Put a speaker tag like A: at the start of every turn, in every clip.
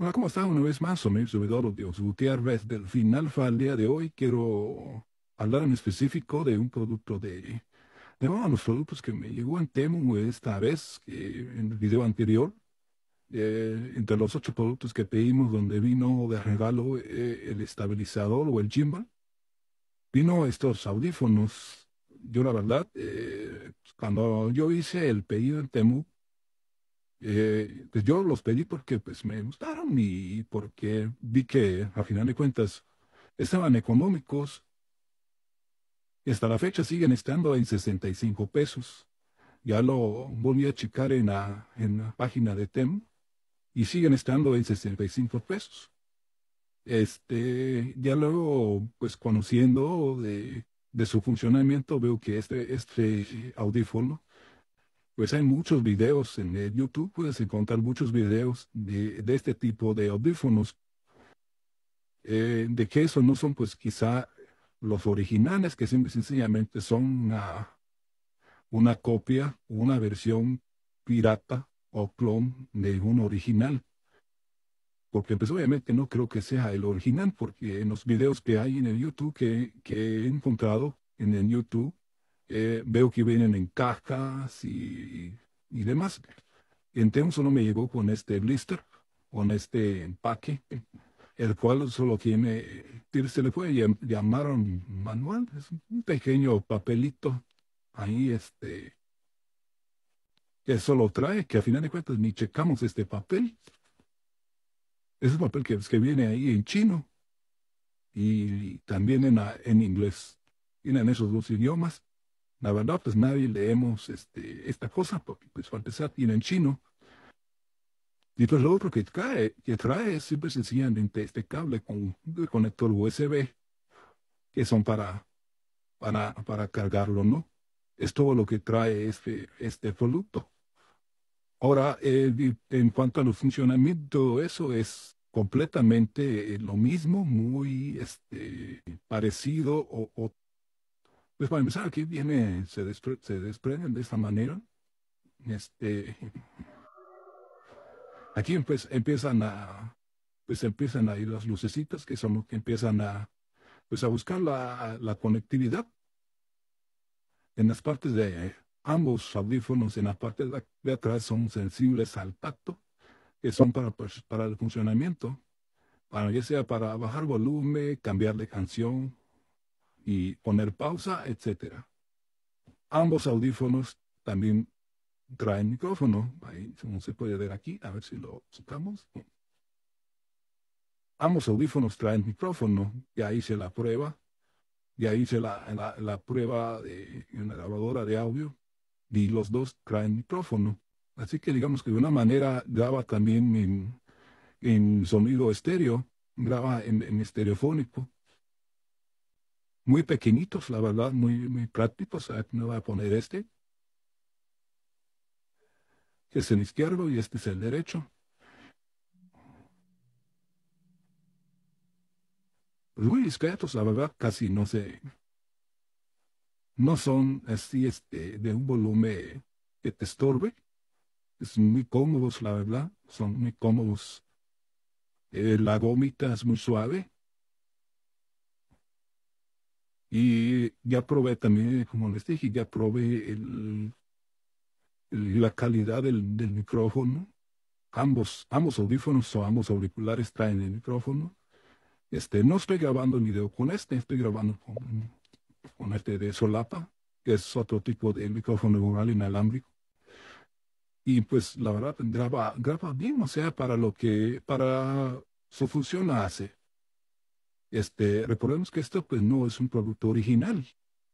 A: Hola, ¿cómo están? Una vez más, soy mi de dios Gutiérrez del Final el día de hoy quiero hablar en específico de un producto de... De uno de los productos que me llegó en Temu esta vez, en el video anterior, eh, entre los ocho productos que pedimos donde vino de regalo eh, el estabilizador o el gimbal, vino estos audífonos. Yo la verdad, eh, cuando yo hice el pedido en Temu, eh, pues, yo los pedí porque pues me gustaron y porque vi que a final de cuentas estaban económicos. Hasta la fecha siguen estando en 65 pesos. Ya lo volví a checar en la, en la página de TEM y siguen estando en 65 pesos. Este, ya luego, pues conociendo de, de su funcionamiento, veo que este, este audífono pues hay muchos videos en el eh, YouTube, puedes encontrar muchos videos de, este tipo de audífonos. Eh, de que eso no son pues quizá los originales, que sencillamente son una, copia, una versión pirata o clon de un original. Porque pues obviamente no creo que sea el original, porque en los videos que hay en el YouTube que he encontrado en el YouTube, eh, veo que vienen en cajas y, y, demás. Entonces uno me llegó con este blister, con este empaque, el cual solo tiene, se le puede llamaron manual, es un pequeño papelito ahí este, que solo trae, que a final de cuentas ni checamos este papel. Es un papel que, pues, viene ahí en chino y también en, en inglés. Tienen esos dos idiomas la verdad, pues nadie leemos este, esta cosa, porque pues para empezar tiene en chino. Y pues lo otro que trae, que trae siempre sencillamente este cable con el conector USB, que son para, para, para cargarlo, ¿no? Es todo lo que trae este, este producto. Ahora, eh, en cuanto al funcionamiento, eso es completamente eh, lo mismo, muy este, parecido o, o pues para empezar, aquí viene, se, se desprenden de esta manera. Este, aquí pues, empiezan a, pues, empiezan a ir las lucecitas, que son los que empiezan a, pues, a buscar la, conectividad en las partes de ambos audífonos, en las partes de atrás son sensibles al tacto, que son para, pues, para el funcionamiento, para, ya sea para bajar volumen, cambiar de canción, y poner pausa, etc. Ambos audífonos también traen micrófono, ahí se puede ver aquí, a ver si lo sacamos. Ambos audífonos traen micrófono, ya hice la prueba, ya hice la, la, la prueba de una grabadora de audio y los dos traen micrófono. Así que digamos que de una manera graba también en, sonido estéreo, graba en estereofónico muy pequeñitos, la verdad, muy, muy prácticos. ver me voy a poner este, que es el izquierdo y este es el derecho. Pues muy discretos, la verdad, casi no sé. No son así este, de un volumen que te estorbe. Es muy cómodos, la verdad, son muy cómodos. Eh, la gomita es muy suave. Y ya probé también, como les dije, ya probé el, la calidad del, micrófono. Ambos, ambos audífonos o ambos auriculares traen el micrófono. Este, no estoy grabando el video con este, estoy grabando con, con este de solapa, que es otro tipo de micrófono rural inalámbrico. Y pues la verdad graba, bien, o sea, para lo que, para su función hace. Este, recordemos que esto pues no es un producto original.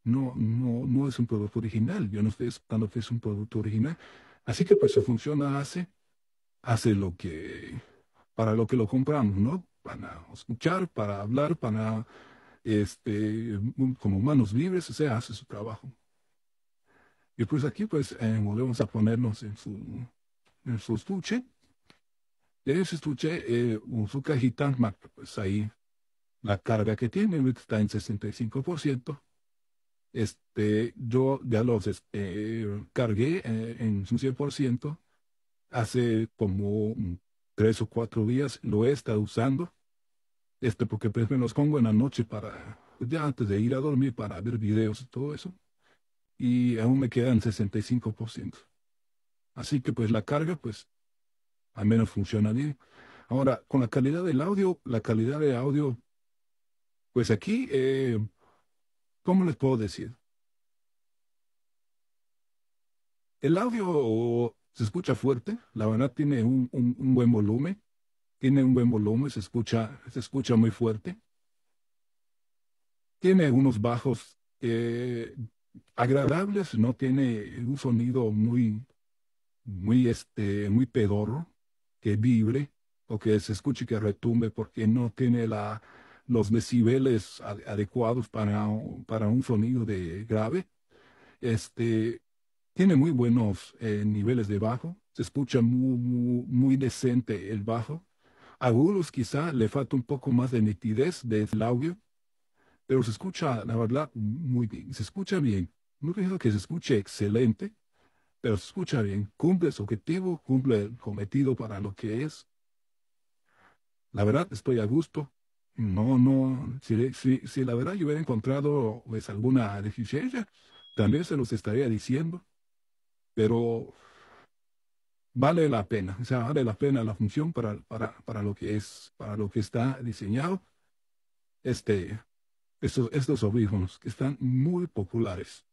A: No, no, no es un producto original. Yo no estoy que es un producto original. Así que pues se funciona, hace, hace lo que, para lo que lo compramos, ¿no? Para escuchar, para hablar, para, este, como manos libres, o sea, hace su trabajo. Y pues aquí pues eh, volvemos a ponernos en su, en su estuche. en ese estuche, eh, su cajita, pues ahí la carga que tiene está en 65%. Este, yo ya los eh, cargué eh, en un 100%. Hace como tres o cuatro días lo he estado usando. Este, porque pues me los pongo en la noche para, pues, ya antes de ir a dormir, para ver videos y todo eso. Y aún me quedan 65%. Así que pues la carga, pues, al menos funciona bien. Ahora, con la calidad del audio, la calidad de audio pues aquí, eh, ¿cómo les puedo decir? El audio se escucha fuerte, la verdad tiene un, buen volumen, tiene un buen volumen, se escucha, se escucha muy fuerte. Tiene unos bajos eh, agradables, no tiene un sonido muy, muy, este, muy pedorro, que vibre o que se escuche que retumbe porque no tiene la, los decibeles adecuados para, para un sonido de grave. Este, tiene muy buenos eh, niveles de bajo, se escucha muy, muy, muy, decente el bajo. a algunos quizá le falta un poco más de nitidez del audio, pero se escucha, la verdad, muy bien, se escucha bien. No creo que se escuche excelente, pero se escucha bien, cumple su objetivo, cumple el cometido para lo que es. La verdad, estoy a gusto no, no, si, la verdad yo hubiera encontrado pues, alguna deficiencia, también se los estaría diciendo. Pero vale la pena, o sea, vale la pena la función para, para, para lo que es, para lo que está diseñado. Este, estos, estos audífonos que están muy populares.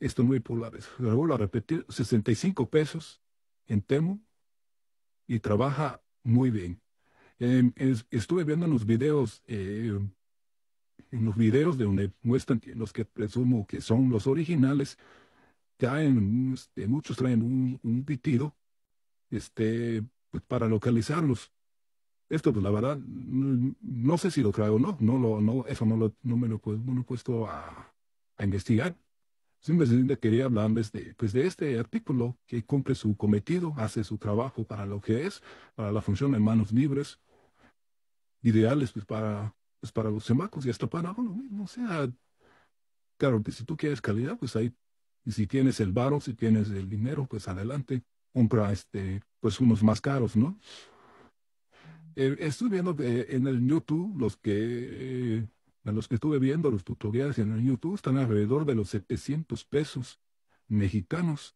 A: Estos muy populares. Lo vuelvo a repetir, 65 pesos en Temo y trabaja muy bien. Em, estuve viendo los videos, eh, los videos de donde muestran los que presumo que son los originales, traen, este, muchos traen un, un pitido este, pues, para localizarlos. Esto, pues la verdad, no sé si lo traigo o no, no, lo, no eso no, me lo, he puesto a, investigar. Simplemente quería hablarles de, pues de este artículo que cumple su cometido, hace su trabajo para lo que es, para la función de manos libres, ideales pues, para, pues, para los semacos y hasta para uno mismo. O sea, claro, si tú quieres calidad, pues ahí, y si tienes el varo, si tienes el dinero, pues adelante, compra este, pues unos más caros, ¿no? Eh, estoy viendo en el YouTube los que, eh, los que estuve viendo los tutoriales en el YouTube están alrededor de los 700 pesos mexicanos.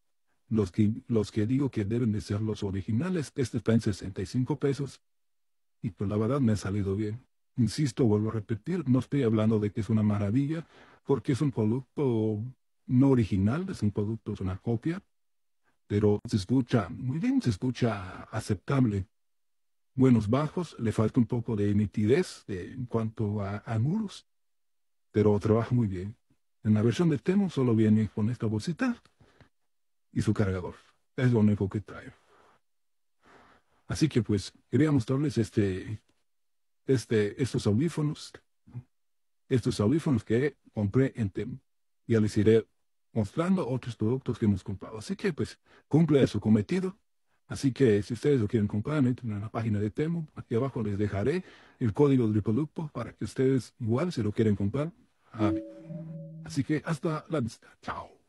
A: Los que, los que digo que deben de ser los originales, este está en 65 pesos y pues la verdad me ha salido bien. Insisto, vuelvo a repetir, no estoy hablando de que es una maravilla, porque es un producto no original, es un producto, es una copia, pero se escucha muy bien, se escucha aceptable. Buenos bajos, le falta un poco de nitidez en cuanto a muros, pero trabaja muy bien. En la versión de Temo solo viene con esta bolsita y su cargador. Es lo único que trae. Así que pues quería mostrarles este, este, estos audífonos, estos audífonos que compré en TEM. Ya les iré mostrando otros productos que hemos comprado. Así que pues cumple su cometido. Así que si ustedes lo quieren comprar, entren a la página de Temo. Aquí abajo les dejaré el código del producto para que ustedes igual se lo quieren comprar. Ah, Así que hasta la vista. Chao.